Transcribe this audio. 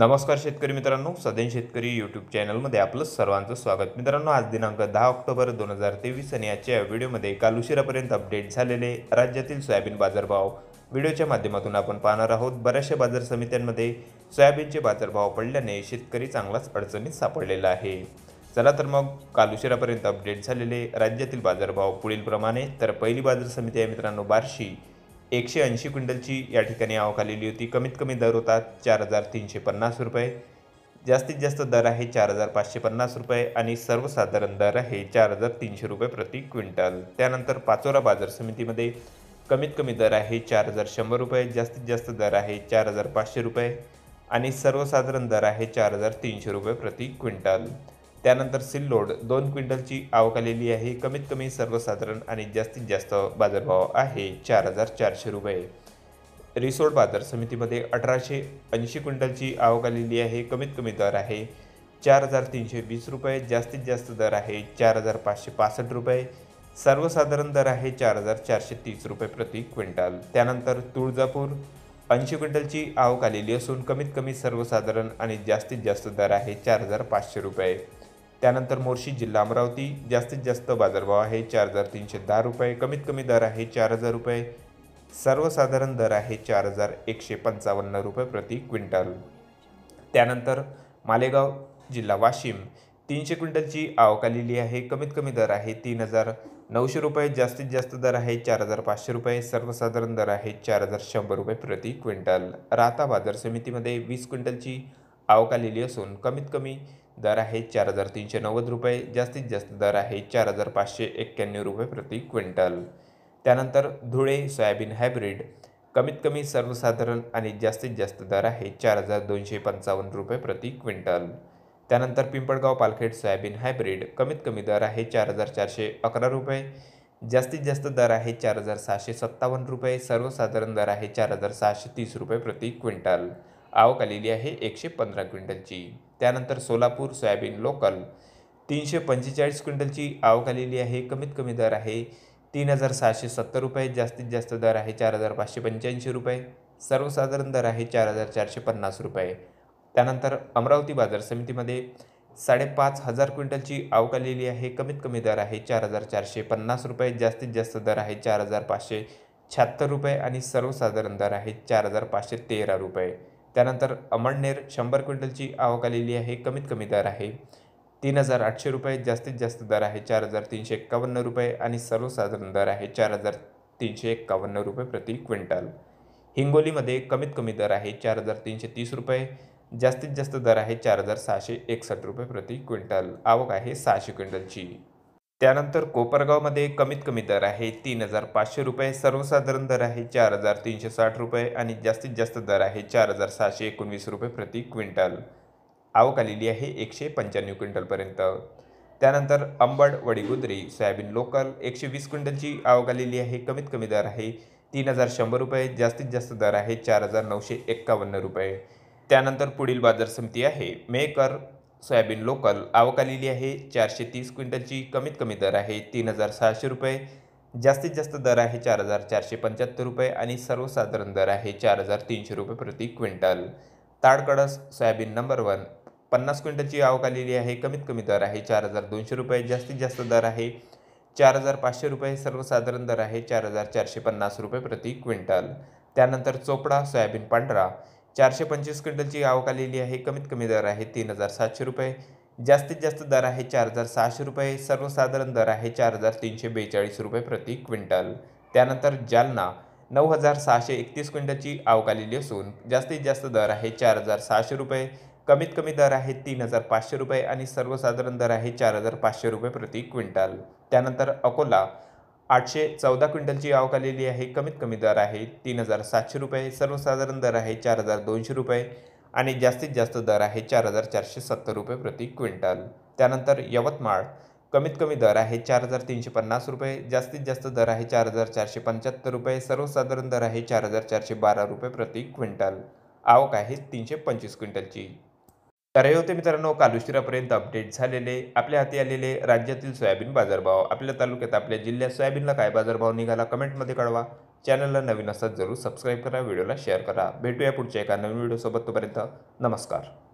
नमस्कार शेतकरी मित्रांनो सदन शेतकरी यूट्यूब चॅनलमध्ये आपलं सर्वांचं स्वागत मित्रांनो आज दिनांक दहा ऑक्टोबर दोन हजार तेवीस आणि आजच्या या व्हिडिओमध्ये काल उशिरापर्यंत अपडेट झालेले राज्यातील सोयाबीन बाजारभाव व्हिडिओच्या माध्यमातून आपण पाहणार आहोत बऱ्याचशा बाजार समित्यांमध्ये सोयाबीनचे बाजारभाव पडल्याने शेतकरी चांगलाच अडचणीत सापडलेला आहे चला तर मग काल उशिरापर्यंत अपडेट झालेले राज्यातील बाजारभाव पुढील प्रमाणे तर पहिली बाजार समिती आहे मित्रांनो बार्शी एकशे ऐंशी क्विंटलची या ठिकाणी आवक आलेली होती कमीत कमी दर होता चार हजार तीनशे पन्नास रुपये जास्तीत जास्त दर आहे चार हजार पाचशे पन्नास रुपये आणि सर्वसाधारण दर आहे चार हजार तीनशे रुपये प्रति क्विंटल त्यानंतर पाचोरा बाजार समितीमध्ये कमीत कमी दर आहे चार हजार शंभर रुपये जास्तीत जास्त दर आहे चार हजार पाचशे रुपये आणि सर्वसाधारण दर आहे चार हजार तीनशे रुपये प्रति क्विंटल त्यानंतर सिल्लोड दोन क्विंटलची आवक आलेली आहे कमीत कमी सर्वसाधारण आणि जास्तीत जास्त बाजारभाव आहे चार हजार चारशे रुपये रिसोर्ट बाजार समितीमध्ये अठराशे ऐंशी क्विंटलची आवक आलेली आहे कमीत कमी दर आहे चार हजार तीनशे वीस रुपये जास्तीत जास्त दर आहे चार हजार पाचशे पासष्ट रुपये सर्वसाधारण दर आहे चार हजार चारशे तीस रुपये प्रति क्विंटल त्यानंतर तुळजापूर ऐंशी क्विंटलची आवक आलेली असून कमीत कमी सर्वसाधारण आणि जास्तीत जास्त दर आहे चार हजार पाचशे रुपये त्यानंतर मोर्शी जिल्हा अमरावती जास्तीत जास्त बाजारभाव आहे चार हजार तीनशे दहा रुपये कमीत कमी दर आहे चार हजार रुपये सर्वसाधारण दर आहे चार हजार एकशे पंचावन्न रुपये प्रति क्विंटल त्यानंतर मालेगाव जिल्हा वाशिम तीनशे क्विंटलची आवक आलेली आहे कमीत कमी दर आहे तीन हजार नऊशे रुपये जास्तीत जास्त दर आहे चार हजार पाचशे रुपये सर्वसाधारण दर आहे चार हजार शंभर रुपये प्रति क्विंटल राहता बाजार समितीमध्ये वीस क्विंटलची आवक आलेली असून कमीत कमी दर आहे चार हजार तीनशे नव्वद रुपये जास्तीत जास्त दर आहे चार हजार पाचशे एक्क्याण्णव रुपये प्रति क्विंटल त्यानंतर धुळे सोयाबीन हायब्रिड कमीत कमी सर्वसाधारण आणि जास्तीत जास्त दर आहे चार हजार दोनशे पंचावन्न रुपये प्रति क्विंटल त्यानंतर पिंपळगाव पालखेड सोयाबीन हायब्रिड कमीत कमी दर आहे चार हजार चारशे अकरा रुपये जास्तीत जास्त दर आहे चार हजार सहाशे सत्तावन्न रुपये सर्वसाधारण दर आहे चार हजार सहाशे तीस रुपये प्रति क्विंटल आवक आलेली आहे एकशे पंधरा क्विंटलची त्यानंतर सोलापूर सोयाबीन लोकल तीनशे पंचेचाळीस क्विंटलची आवक आलेली आहे कमीत कमी दर आहे तीन हजार सहाशे सत्तर रुपये जास्तीत जास्त दर आहे चार हजार पाचशे पंच्याऐंशी रुपये सर्वसाधारण दर आहे चार हजार चारशे पन्नास रुपये त्यानंतर अमरावती बाजार समितीमध्ये साडेपाच हजार क्विंटलची आवक आलेली आहे कमीत कमी दर आहे चार हजार चारशे पन्नास रुपये जास्तीत जास्त दर आहे चार हजार पाचशे शहात्तर रुपये आणि सर्वसाधारण दर आहे चार हजार पाचशे तेरा रुपये त्यानंतर अमळनेर शंभर क्विंटलची आवक आलेली आहे कमीत कमी दर आहे तीन हजार आठशे रुपये जास्तीत जास्त दर आहे चार हजार तीनशे एक्कावन्न रुपये आणि सर्वसाधारण दर आहे चार हजार तीनशे एक्कावन्न रुपये प्रति क्विंटल हिंगोलीमध्ये कमीत कमी दर आहे चार हजार तीनशे तीस रुपये जास्तीत जास्त दर आहे चार हजार सहाशे एकसष्ट रुपये प्रति क्विंटल आवक आहे सहाशे क्विंटलची त्यानंतर कोपरगावमध्ये कमीत कमी दर आहे तीन हजार पाचशे रुपये सर्वसाधारण दर आहे चार हजार तीनशे साठ रुपये आणि जास्तीत जास्त दर आहे चार हजार सहाशे एकोणवीस रुपये प्रति क्विंटल आवक आलेली आहे एकशे पंच्याण्णव क्विंटलपर्यंत त्यानंतर अंबड वडीगुद्री सोयाबीन लोकल एकशे वीस क्विंटलची आवक आलेली आहे कमीत कमी दर आहे तीन हजार शंभर रुपये जास्तीत जास्त दर आहे चार हजार नऊशे एक्कावन्न रुपये त्यानंतर पुढील बाजार समिती आहे मेकर सोयाबीन लोकल आवक आलेली आहे चारशे तीस क्विंटलची कमीत कमी दर आहे तीन हजार सहाशे रुपये जास्तीत जास्त दर आहे चार हजार चारशे पंच्याहत्तर रुपये आणि सर्वसाधारण दर आहे चार हजार तीनशे रुपये प्रति क्विंटल ताडकडस सोयाबीन नंबर वन पन्नास क्विंटलची आवक आलेली आहे कमीत कमी दर आहे चार हजार दोनशे रुपये जास्तीत जास्त दर आहे चार हजार पाचशे रुपये सर्वसाधारण दर आहे चार हजार चारशे पन्नास रुपये प्रति क्विंटल त्यानंतर चोपडा सोयाबीन पांढरा चारशे पंचवीस क्विंटलची आवक आलेली आहे कमीत कमी दर आहे तीन हजार सातशे रुपये जास्तीत जास्त दर आहे चार हजार सहाशे रुपये सर्वसाधारण दर आहे चार हजार तीनशे बेचाळीस रुपये प्रति क्विंटल त्यानंतर जालना नऊ हजार सहाशे एकतीस क्विंटलची आवक आलेली असून जास्तीत जास्त दर आहे चार हजार सहाशे रुपये कमीत कमी दर आहे तीन हजार पाचशे रुपये आणि सर्वसाधारण दर आहे चार हजार पाचशे रुपये प्रति क्विंटल त्यानंतर अकोला आठशे चौदा क्विंटलची आवक आलेली आहे कमीत कमी दर आहे तीन हजार सातशे रुपये सर्वसाधारण दर आहे चार हजार दोनशे रुपये आणि जास्तीत जास्त दर आहे चार हजार चारशे सत्तर रुपये प्रति क्विंटल त्यानंतर यवतमाळ कमीत कमी दर आहे चार हजार तीनशे पन्नास रुपये जास्तीत जास्त दर आहे चार हजार चारशे पंच्याहत्तर रुपये सर्वसाधारण दर आहे चार हजार चारशे बारा रुपये प्रति क्विंटल आवक आहे तीनशे पंचवीस क्विंटलची तर होते मित्रांनो काल उशिरापर्यंत अपडेट झालेले आपल्या हाती आलेले राज्यातील सोयाबीन बाजारभाव आपल्या तालुक्यात आपल्या जिल्ह्यात सोयाबीनला काय बाजारभाव निघाला कमेंटमध्ये कळवा चॅनलला नवीन असतात जरूर सबस्क्राईब करा व्हिडिओला शेअर करा भेटूया पुढच्या एका नवीन व्हिडिओसोबत तोपर्यंत नमस्कार